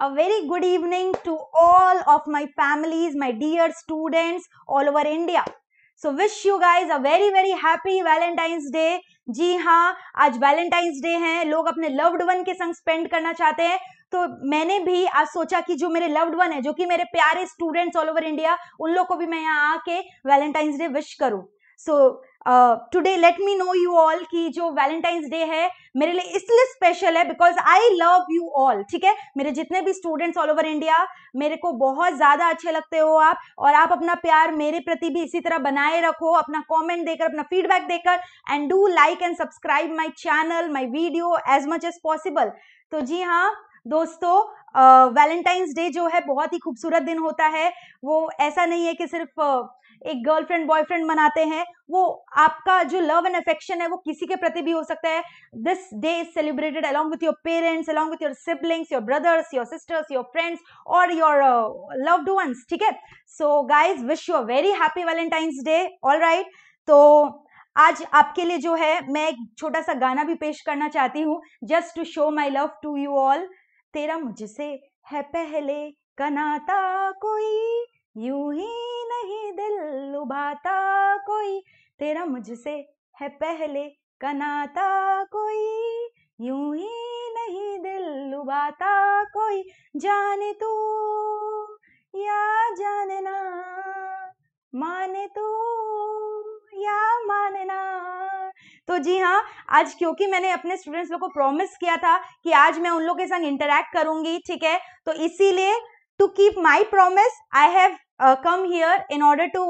a very good evening to all of my families, my dear students all over India. so wish you guys a very very happy Valentine's day जी हाँ आज Valentine's day है लोग अपने loved one के संग spend करना चाहते हैं तो मैंने भी आज सोचा कि जो मेरे लव्ड वन है जो कि मेरे प्यारे स्टूडेंट्स ऑल ओवर इंडिया उन लोग को भी मैं यहाँ आके वैलेंटाइंस डे विश करूँ so so, today let me know you all की जो वैलेंटाइंस डे है मेरे लिए इसलिए स्पेशल है because I love you all ठीक है मेरे जितने भी स्टूडेंट्स ऑल ओवर इंडिया मेरे को बहुत ज़्यादा अच्छे लगते हो आप और आप अपना प्यार मेरे प्रति भी इसी तरह बनाए रखो अपना कॉमेंट देकर अपना फीडबैक देकर and do like and subscribe my channel my video as much as possible तो जी हाँ दोस्तों वैलेंटाइंस डे जो है बहुत ही खूबसूरत दिन होता है वो ऐसा नहीं है कि सिर्फ एक गर्लफ्रेंड बॉयफ्रेंड मनाते हैं वो आपका जो लव एंड अफेक्शन है वो किसी के प्रति भी हो सकता है this day is celebrated along with your parents along with your siblings your brothers your sisters your friends और योर लव्ड वंस ठीक है so guys wish you a very happy Valentine's day all right तो आज आपके लिए जो है मैं एक छोटा सा गाना भी पेश करना चाहती हूँ just to show my love to you all तेरा मुझसे है पहले कनाता कोई यूं ही नहीं दिल लुभाता कोई तेरा मुझसे है पहले कनाता कोई यूं ही नहीं दिल लुभाता कोई जाने तू या जानना माने तू तो जी हाँ आज क्योंकि मैंने अपने स्टूडेंट्स लोग को प्रॉमिस किया था कि आज मैं उन लोग के संग इंटरेक्ट करूंगी ठीक है तो इसीलिए to keep my promise I have come here in order to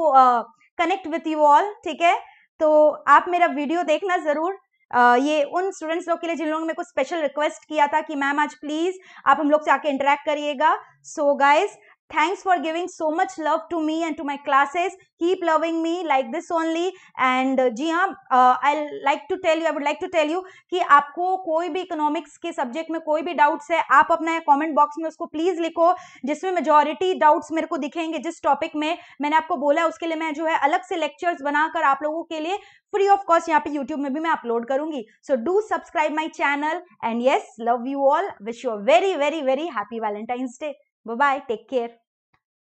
connect with you all ठीक है तो आप मेरा वीडियो देखना ज़रूर Uh, ये उन स्टूडेंट्स लोग के लिए जिन लोगों ने मेरे को स्पेशल रिक्वेस्ट किया था कि मैम आज प्लीज़ आप हम लोग से आके इंटरेक्ट करिएगा so guys thanks for giving so much love to me and to my classes keep loving me like this only and जी हाँ I like to tell you I would like to tell you कि आपको कोई भी economics के subject में कोई भी डाउट्स है आप अपना कॉमेंट बॉक्स में उसको प्लीज लिखो जिसमें मेजोरिटी डाउट्स मेरे को दिखेंगे जिस टॉपिक में मैंने आपको बोला उसके लिए मैं जो है अलग से लेक्चर्स बनाकर आप लोगों के लिए फ्री ऑफ कॉस्ट यहाँ पे यूट्यूब में भी मैं अपलोड करूंगी so do subscribe my channel and yes love you all wish you very very very happy Valentine's day Bye bye. Take care.